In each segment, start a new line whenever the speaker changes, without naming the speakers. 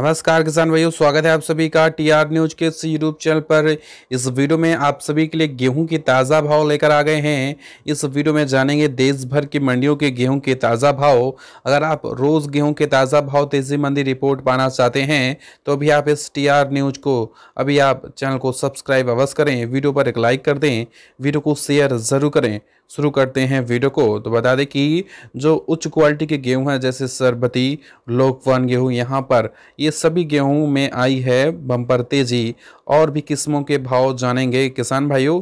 नमस्कार किसान भाइयों स्वागत है आप सभी का टीआर न्यूज के इस यूट्यूब चैनल पर इस वीडियो में आप सभी के लिए गेहूं के ताज़ा भाव लेकर आ गए हैं इस वीडियो में जानेंगे देश भर की मंडियों के गेहूं के ताज़ा भाव अगर आप रोज़ गेहूं के ताज़ा भाव तेजी मंदी रिपोर्ट पाना चाहते हैं तो अभी आप इस टी न्यूज को अभी आप चैनल को सब्सक्राइब अवश्य करें वीडियो पर एक लाइक कर दें वीडियो को शेयर ज़रूर करें शुरू करते हैं वीडियो को तो बता दें कि जो उच्च क्वालिटी के गेहूँ हैं जैसे सरबती लोकवन गेहूँ यहाँ पर ये ये सभी गेहूं में आई है बम्पर तेजी और भी किस्मों के भाव जानेंगे किसान भाइयों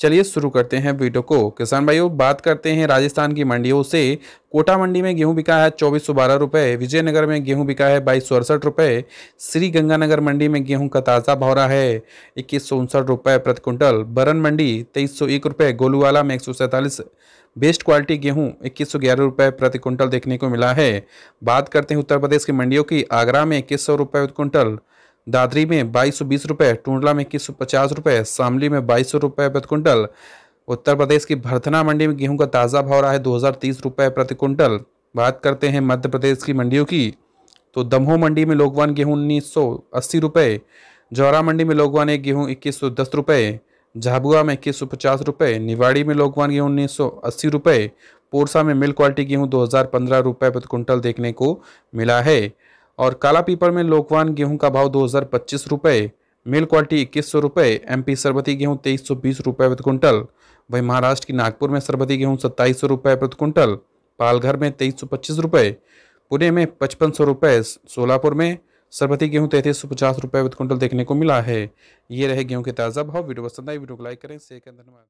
चलिए शुरू करते हैं वीडियो को किसान भाइयों बात करते हैं राजस्थान की मंडियों से कोटा मंडी में गेहूं बिका है चौबीस सौ बारह रुपये विजयनगर में गेहूं बिका है बाईस सौ अड़सठ रुपये श्री गंगानगर मंडी में गेहूं का ताज़ा भौरा है इक्कीस सौ उनसठ रुपये प्रति कुंटल बरन मंडी तेईस सौ एक रुपये गोलूवाला में एक सौ सैंतालीस बेस्ट क्वालिटी गेहूं इक्कीस सौ ग्यारह रुपये प्रति कुंटल देखने को मिला है बात करते हैं उत्तर प्रदेश की मंडियों की आगरा में इक्कीस सौ रुपये प्रति कुंटल दादरी में बाईस सौ बीस रुपये टूडला में इक्कीस सौ पचास रुपये शामली में बाईस सौ रुपये प्रति कुंटल उत्तर प्रदेश की भर्थना मंडी में गेहूं का ताज़ा भाव रहा है दो रुपए प्रति कुंटल बात करते हैं मध्य प्रदेश की मंडियों की तो दमहो मंडी में लोगवान गेहूं उन्नीस सौ अस्सी रुपये जौरा मंडी में लोगवान एक गेहूँ इक्कीस सौ दस रुपये झाबुआ में इक्कीस सौ पचास रुपये निवाड़ी में लोगवान गेहूँ उन्नीस सौ अस्सी रुपये पोरसा में मिल क्वालिटी गेहूँ दो हज़ार पंद्रह रुपये प्रति कुंटल देखने को मिला है और काला पीपर में लोकवान गेहूँ का भाव दो हज़ार पच्चीस रुपये मेल क्वालिटी इक्कीस सौ रुपये एम सरबती गेहूँ तेईस सौ बीस रुपये प्रति कुंटल वहीं महाराष्ट्र की नागपुर में सरबती गेहूँ सत्ताईस सौ रुपये प्रति कुंटल पालघर में तेईस सौ पच्चीस रुपये पुणे में पचपन सौ रुपये सोलापुर में सरबती गेहूँ तैंतीस सौ पचास रुपये प्रति कुंटल देखने को मिला है ये रहे गेहूँ के ताज़ा भाव वीडियो पसंद आई वीडियो को लाइक करें शेयर करें धन्यवाद